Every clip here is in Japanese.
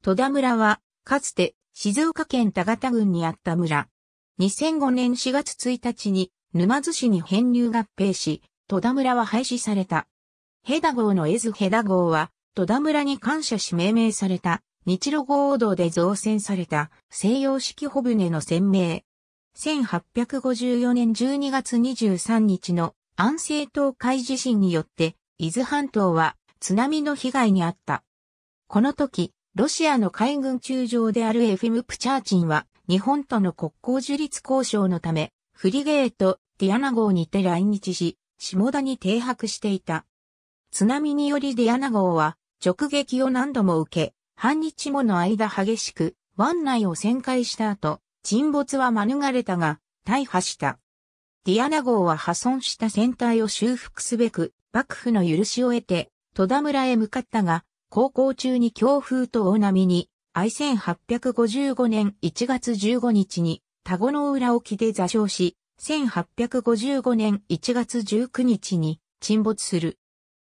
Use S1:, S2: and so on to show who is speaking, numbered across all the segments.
S1: 戸田村は、かつて静岡県田形郡にあった村。2005年4月1日に沼津市に編入合併し、戸田村は廃止された。ヘダ号のエズヘダ号は、戸田村に感謝し命名された、日露合同で造船された西洋式帆船の船名。1854年12月23日の安政東海地震によって、伊豆半島は津波の被害にあった。この時、ロシアの海軍中将であるエフィム・プチャーチンは、日本との国交樹立交渉のため、フリゲート、ディアナ号にて来日し、下田に停泊していた。津波によりディアナ号は直撃を何度も受け、半日もの間激しく湾内を旋回した後、沈没は免れたが、大破した。ディアナ号は破損した船体を修復すべく、幕府の許しを得て、戸田村へ向かったが、航行中に強風と大波に、愛1855年1月15日に、田子の浦沖で座礁し、1855年1月19日に沈没する。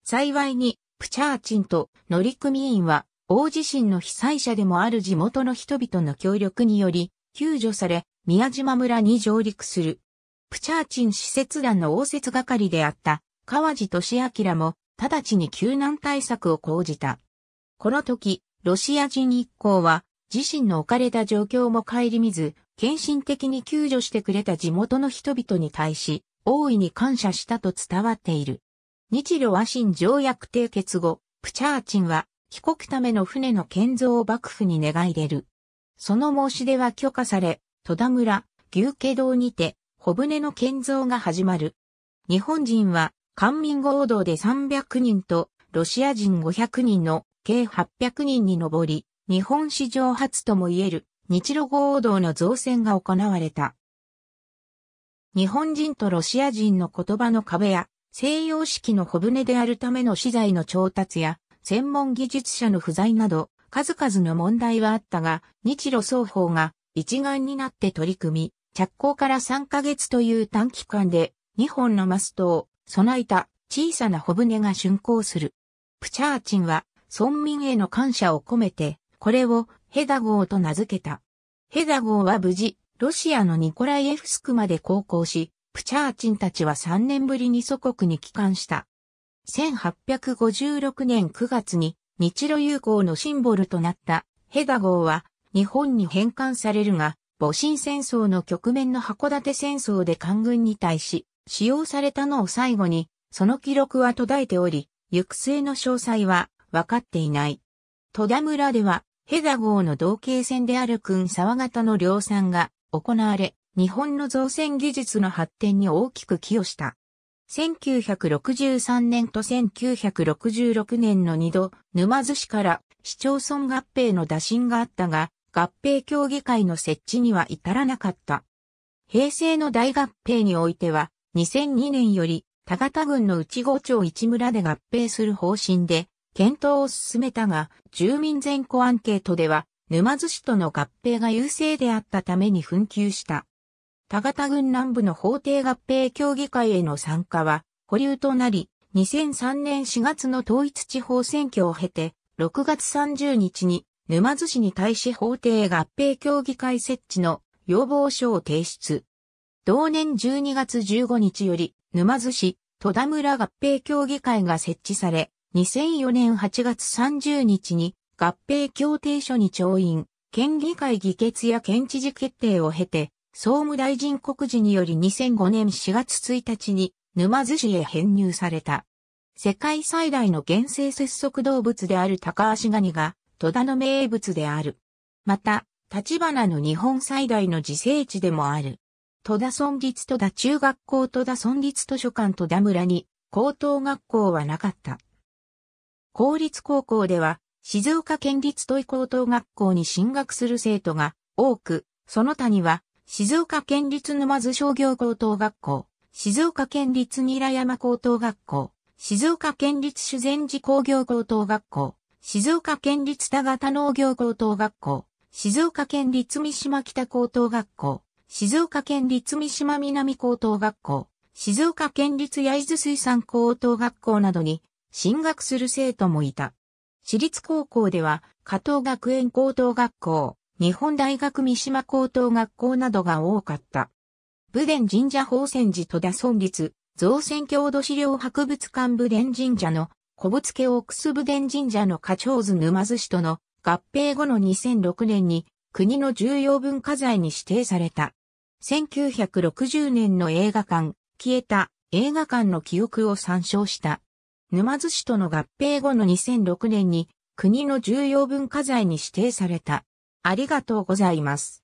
S1: 幸いに、プチャーチンと乗組員は、大地震の被災者でもある地元の人々の協力により、救助され、宮島村に上陸する。プチャーチン施設団の応接係であった、川地俊明も、直ちに救難対策を講じた。この時、ロシア人一行は、自身の置かれた状況も顧みず、献身的に救助してくれた地元の人々に対し、大いに感謝したと伝わっている。日露和親条約締結後、プチャーチンは、帰国ための船の建造を幕府に願い出る。その申し出は許可され、戸田村、牛家堂にて、小舟の建造が始まる。日本人は、官民合同で300人と、ロシア人500人の計800人に上り、日本史上初とも言える日露合同の造船が行われた。日本人とロシア人の言葉の壁や西洋式の小舟であるための資材の調達や専門技術者の不在など数々の問題はあったが日露双方が一丸になって取り組み着工から3ヶ月という短期間で2本のマストを備えた小さな小舟が竣工する。プチャーチンは村民への感謝を込めて、これをヘダ号と名付けた。ヘダ号は無事、ロシアのニコライエフスクまで航行し、プチャーチンたちは3年ぶりに祖国に帰還した。1856年9月に日露友好のシンボルとなったヘダ号は日本に返還されるが、戊辰戦争の局面の函館戦争で官軍に対し使用されたのを最後に、その記録は途絶えており、行く末の詳細は分かっていない。戸田村では、ヘザ号の同型船である君沢型の量産が行われ、日本の造船技術の発展に大きく寄与した。1963年と1966年の2度、沼津市から市町村合併の打診があったが、合併協議会の設置には至らなかった。平成の大合併においては、2002年より、田形郡の内郷町一村で合併する方針で、検討を進めたが、住民全戸アンケートでは、沼津市との合併が優勢であったために紛糾した。田形郡南部の法定合併協議会への参加は、保留となり、2003年4月の統一地方選挙を経て、6月30日に沼津市に対し法定合併協議会設置の要望書を提出。同年12月15日より、沼津市戸田村合併協議会が設置され、2004年8月30日に合併協定書に調印、県議会議決や県知事決定を経て、総務大臣告示により2005年4月1日に沼津市へ編入された。世界最大の原生節足動物である高足ガニが戸田の名物である。また、立花の日本最大の自生地でもある。戸田村立戸田中学校戸田村立図書館戸田村に高等学校はなかった。公立高校では、静岡県立都井高等学校に進学する生徒が多く、その他には、静岡県立沼津商業高等学校、静岡県立新良山高等学校、静岡県立修善寺工業高等学校、静岡県立田形農業高等学校、静岡県立三島北高等学校、静岡県立三島南高等学校、静岡県立焼津水産高等学校などに進学する生徒もいた。私立高校では、加藤学園高等学校、日本大学三島高等学校などが多かった。武田神社法泉寺戸田村立、造船郷土資料博物館武田神社の、小仏家奥須武田神社の課長図沼津市との合併後の2006年に国の重要文化財に指定された。1960年の映画館、消えた映画館の記憶を参照した。沼津市との合併後の2006年に国の重要文化財に指定された。ありがとうございます。